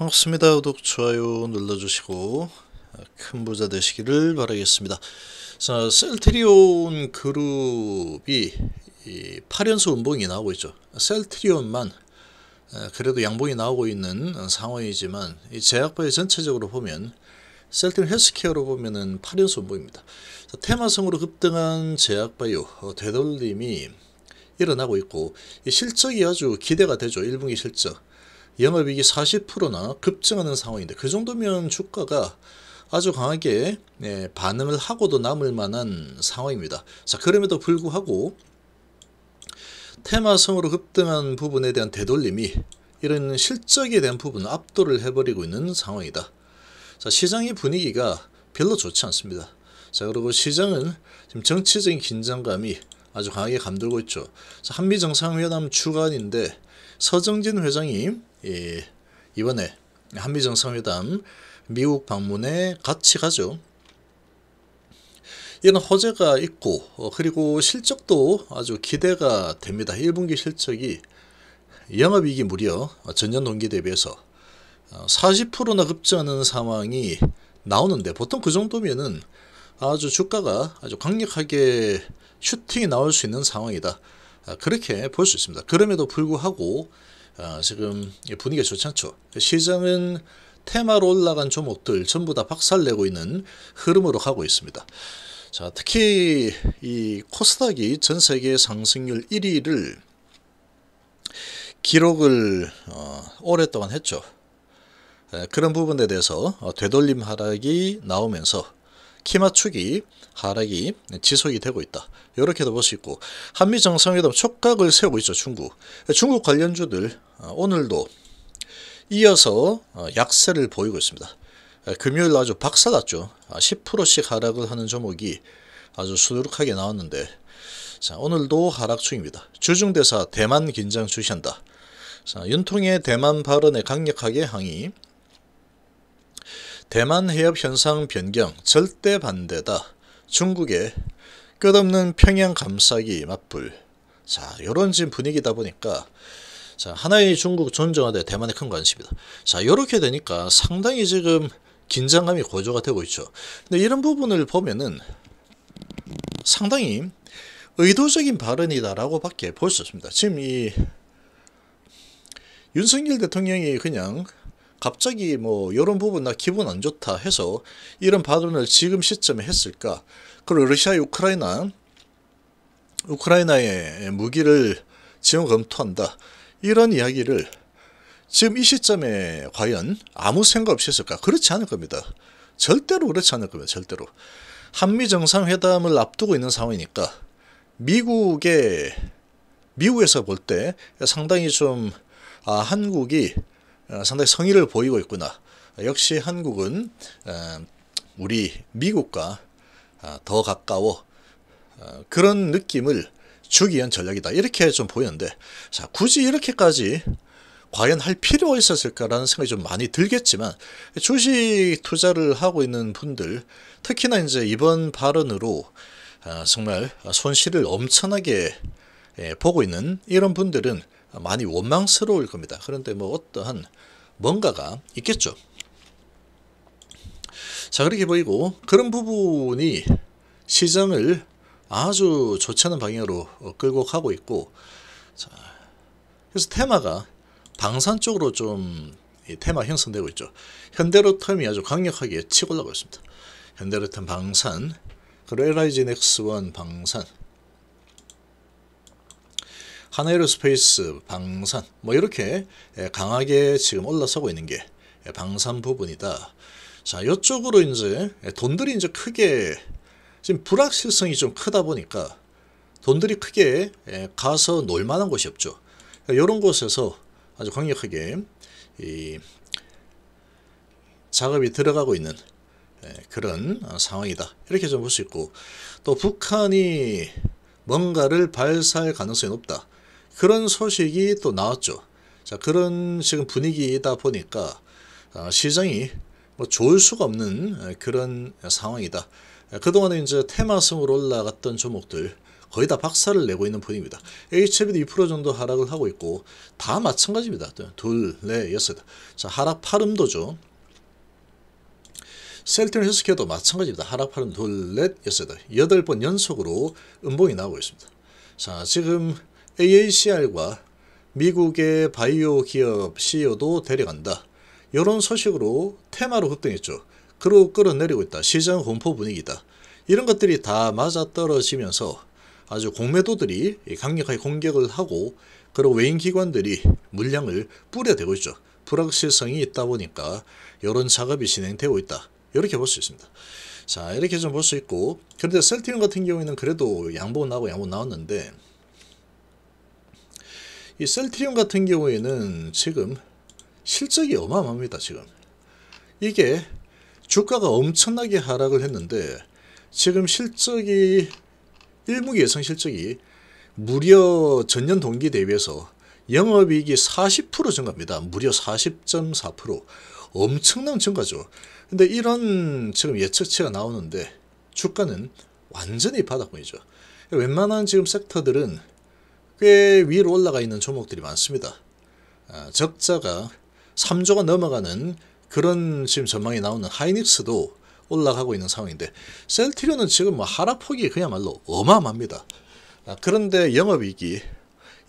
반갑습니다. 구독, 좋아요 눌러주시고 아, 큰 부자 되시기를 바라겠습니다. 자, 셀트리온 그룹이 8연속 음봉이 나오고 있죠. 셀트리온만 아, 그래도 양봉이 나오고 있는 상황이지만 이 제약바이 전체적으로 보면 셀트리온 헬스케어로 보면은 8연속 음봉입니다. 자, 테마성으로 급등한 제약바이오 어, 되돌림이 일어나고 있고 실적이 아주 기대가 되죠. 1분기 실적. 영업이익이 40%나 급증하는 상황인데 그 정도면 주가가 아주 강하게 예, 반응을 하고도 남을 만한 상황입니다. 자 그럼에도 불구하고 테마성으로 급등한 부분에 대한 되돌림이 이런 실적에 대한 부분을 압도를 해버리고 있는 상황이다. 자 시장의 분위기가 별로 좋지 않습니다. 자 그리고 시장은 지금 정치적인 긴장감이 아주 강하게 감돌고 있죠. 한미 정상회담 주간인데 서정진 회장님 예, 이번에 한미 정상회담 미국 방문에 같이 가죠. 이런 허재가 있고 어, 그리고 실적도 아주 기대가 됩니다. 1분기 실적이 영업이익이 무려 전년 동기 대비해서 40%나 어, 급증하는 상황이 나오는데 보통 그 정도면은 아주 주가가 아주 강력하게 슈팅이 나올 수 있는 상황이다. 아, 그렇게 볼 수 있습니다. 그럼에도 불구하고 아, 지금 분위기가 좋지 않죠. 시장은 테마로 올라간 종목들 전부 다 박살내고 있는 흐름으로 가고 있습니다. 자, 특히 이 코스닥이 전 세계 상승률 1위를 기록을 어, 오랫동안 했죠. 에, 그런 부분에 대해서 어, 되돌림 하락이 나오면서 키맞추기 하락이 지속이 되고 있다. 이렇게도 볼 수 있고 한미 정상회담 촉각을 세우고 있죠. 중국. 중국 관련주들 어, 오늘도 이어서 어, 약세를 보이고 있습니다. 어, 금요일 아주 박살났죠. 10%씩 아, 하락을 하는 종목이 아주 수두룩하게 나왔는데 자, 오늘도 하락 중입니다. 주중대사 대만 긴장 주시한다. 자, 윤통의 대만 발언에 강력하게 항의 대만 해협 현상 변경 절대 반대다. 중국의 끝없는 평양 감싸기 맞불. 자, 요런 지금 분위기다 보니까 자, 하나의 중국 존중하되 대만에 큰 관심이다. 자, 요렇게 되니까 상당히 지금 긴장감이 고조가 되고 있죠. 근데 이런 부분을 보면은 상당히 의도적인 발언이다라고 밖에 볼 수 없습니다. 지금 이 윤석열 대통령이 그냥 갑자기 뭐 이런 부분 나 기분 안 좋다 해서 이런 발언을 지금 시점에 했을까? 그리고 러시아 우크라이나 우크라이나의 무기를 지원 검토한다. 이런 이야기를 지금 이 시점에 과연 아무 생각 없이 했을까? 그렇지 않을 겁니다. 절대로 그렇지 않을 겁니다. 절대로. 한미 정상회담을 앞두고 있는 상황이니까 미국의 미국에서 볼 때 상당히 좀 아, 한국이 어, 상당히 성의를 보이고 있구나. 역시 한국은 어, 우리 미국과 아, 더 가까워 어, 그런 느낌을 주기 위한 전략이다. 이렇게 좀보이는데자 굳이 이렇게까지 과연 할 필요가 있었을까라는 생각이 좀 많이 들겠지만 주식 투자를 하고 있는 분들 특히나 이제 이번 발언으로 아, 정말 손실을 엄청나게 예, 보고 있는 이런 분들은 많이 원망스러울 겁니다. 그런데 뭐 어떠한 뭔가가 있겠죠. 자 그렇게 보이고 그런 부분이 시장을 아주 좋지 않은 방향으로 어, 끌고 가고 있고 자, 그래서 테마가 방산 쪽으로 좀 테마 형성되고 있죠. 현대로텀이 아주 강력하게 치고 올라가고 있습니다. 현대로텀 방산 그리고 LIG 넥스원 방산 하나에로스페이스, 방산 뭐 이렇게 강하게 지금 올라서고 있는 게 방산 부분이다. 자, 이쪽으로 이제 돈들이 이제 크게 지금 불확실성이 좀 크다 보니까 돈들이 크게 가서 놀 만한 곳이 없죠. 그 그러니까 이런 곳에서 아주 강력하게 이 작업이 들어가고 있는 그런 어, 상황이다. 이렇게 좀 볼 수 있고 또 북한이 뭔가를 발사할 가능성이 높다. 그런 소식이 또 나왔죠. 자, 그런 지금 분위기이다 보니까 아, 시장이 뭐 좋을 수가 없는 그런 상황이다. 그동안에 이제 테마성으로 올라갔던 종목들 거의 다 박살을 내고 있는 분입니다 HB도 2% 정도 하락을 하고 있고 다 마찬가지입니다. 둘, 넷, 네, 여섯. 자, 하락 파름도죠. 셀트 헬스케어도 마찬가지입니다. 하락 파름 둘, 넷, 여섯. 여덟 번 연속으로 음봉이 나오고 있습니다. 자, 지금 a c r 과 미국의 바이오 기업 CEO도 데려간다. 이런 소식으로 테마로 급등했죠. 그리고 끌어내리고 있다. 시장 공포 분위기다. 이런 것들이 다 맞아떨어지면서 아주 공매도들이 강력하게 공격을 하고 그리고 외인 기관들이 물량을 뿌려대고 있죠. 불확실성이 있다 보니까 이런 작업이 진행되고 있다. 이렇게 볼 수 있습니다. 자 이렇게 좀 볼 수 있고 그런데 셀티움 같은 경우에는 그래도 양보 나고 양보 나왔는데 이 셀트리온 같은 경우에는 지금 실적이 어마어마합니다. 지금 이게 주가가 엄청나게 하락을 했는데 지금 실적이 일무기 예상 실적이 무려 전년 동기 대비해서 영업이익이 40% 증가합니다. 무려 40.4% 엄청난 증가죠. 근데 이런 지금 예측치가 나오는데 주가는 완전히 바닥권이죠. 웬만한 지금 섹터들은 꽤 위로 올라가 있는 종목들이 많습니다. 아, 적자가 3조가 넘어가는 그런 지금 전망이 나오는 하이닉스도 올라가고 있는 상황인데 셀티리온은 지금 뭐 하락폭이 그야말로 어마어마합니다. 아, 그런데 영업이익이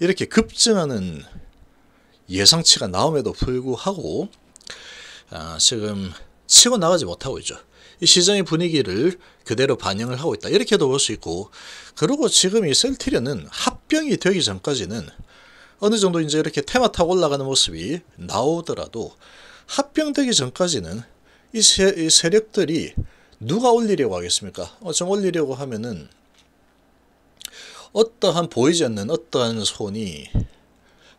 이렇게 급증하는 예상치가 나옴에도 불구하고 아, 지금 치고 나가지 못하고 있죠. 이 시장의 분위기를 그대로 반영을 하고 있다. 이렇게도 볼 수 있고 그리고 지금 이 셀트리온은 합병이 되기 전까지는 어느 정도 이제 이렇게 테마 타고 올라가는 모습이 나오더라도 합병되기 전까지는 이, 세, 이 세력들이 누가 올리려고 하겠습니까? 어, 좀 올리려고 하면은 어떠한 보이지 않는 어떠한 손이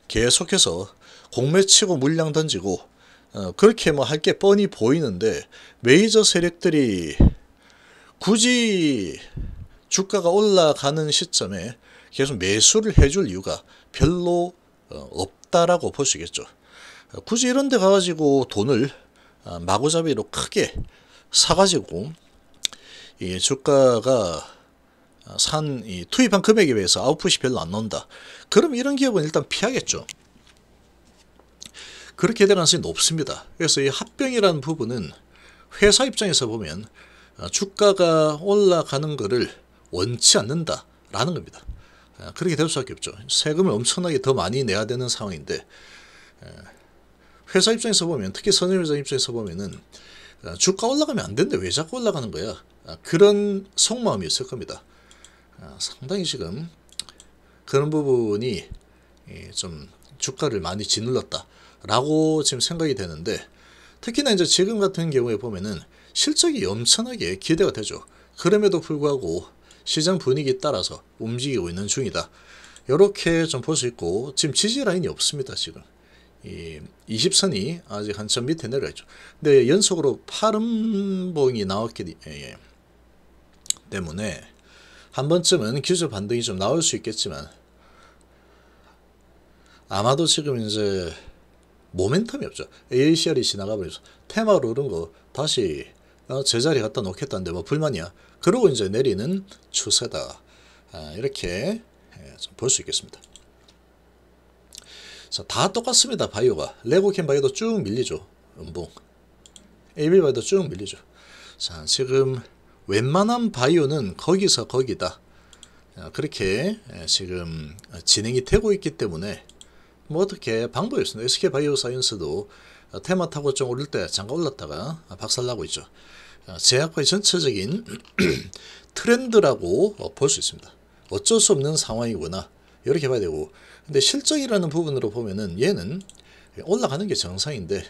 계속해서 공매치고 물량 던지고 어, 그렇게 뭐 할 게 뻔히 보이는데 메이저 세력들이 굳이 주가가 올라가는 시점에 계속 매수를 해줄 이유가 별로 어, 없다라고 볼 수 있겠죠. 어, 굳이 이런 데 가가지고 돈을 아, 마구잡이로 크게 사가지고 이 주가가 아, 산, 이 투입한 금액에 비해서 아웃풋이 별로 안 나온다. 그럼 이런 기업은 일단 피하겠죠. 그렇게 될 가능성이 높습니다. 그래서 이 합병이라는 부분은 회사 입장에서 보면 어, 주가가 올라가는 것을 원치 않는다라는 겁니다. 어, 그렇게 될 수밖에 없죠. 세금을 엄청나게 더 많이 내야 되는 상황인데 어, 회사 입장에서 보면 특히 선임회장 입장에서 보면은 주가 올라가면 안 되는데 왜 자꾸 올라가는 거야? 아, 그런 속마음이 있을 겁니다. 아, 상당히 지금 그런 부분이 예, 좀 주가를 많이 짓눌렀다. 라고 지금 생각이 되는데 특히나 이제 지금 같은 경우에 보면은 실적이 엄청나게 기대가 되죠. 그럼에도 불구하고 시장 분위기 따라서 움직이고 있는 중이다. 이렇게 좀 볼 수 있고 지금 지지 라인이 없습니다. 지금 이 20선이 아직 한참 밑에 내려가 있죠. 근데 연속으로 파름봉이 나왔기 예, 예. 때문에 한 번쯤은 기술 반등이 좀 나올 수 있겠지만 아마도 지금 이제 모멘텀이 없죠. ACR이 지나가버려서 테마로 오른 거 다시 어, 제자리 갖다 놓겠다는데 뭐 불만이야. 그러고 이제 내리는 추세다. 아, 이렇게 예, 볼수 있겠습니다. 다 똑같습니다. 바이오가. 레고캠 바이오도 쭉 밀리죠. 음봉. AB 바이오도 쭉 밀리죠. 자, 지금 웬만한 바이오는 거기서 거기다. 아, 그렇게 예, 지금 어, 진행이 되고 있기 때문에 뭐 어떻게 방법이습니다 SK 바이오 사이언스도 테마 타고 좀 오를 때 잠깐 올랐다가 박살나고 있죠. 어, 제약파의 전체적인 트렌드라고 어, 볼수 있습니다. 어쩔 수 없는 상황이구나. 이렇게 봐야 되고 근데 실적이라는 부분으로 보면은 얘는 올라가는 게 정상인데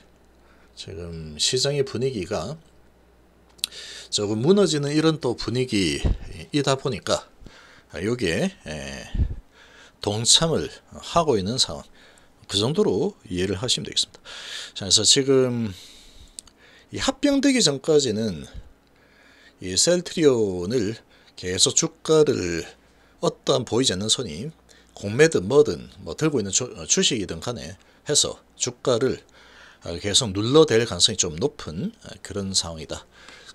지금 시장의 분위기가 조금 무너지는 이런 또 분위기이다 보니까 여기에 아, 동참을 하고 있는 상황 그 정도로 이해를 하시면 되겠습니다. 자, 그래서 지금 이 합병되기 전까지는 이 셀트리온을 계속 주가를 어떠 보이지 않는 손이 공매든 뭐든 뭐 들고 있는 주, 어, 식이든 간에 해서 주가를 아, 계속 눌러댈 가능성이 좀 높은 아, 그런 상황이다.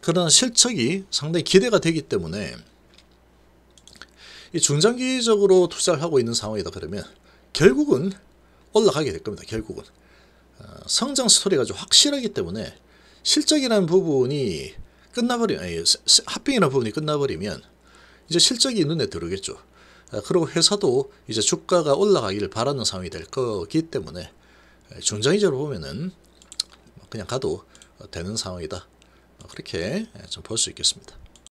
그러나 실적이 상당히 기대가 되기 때문에 중장기적으로 투자를 하고 있는 상황이다 그러면 결국은 올라가게 될 겁니다. 결국은. 어, 성장 스토리가 좀 확실하기 때문에 실적이라는 부분이 끝나버리면 합병이라는 부분이 끝나버리면 이제 실적이 눈에 들어오겠죠. 어, 그리고 회사도 이제 주가가 올라가기를 바라는 상황이 될 거기 때문에 중장기적으로 보면은 그냥 가도 되는 상황이다. 어, 그렇게 좀 볼 수 있겠습니다.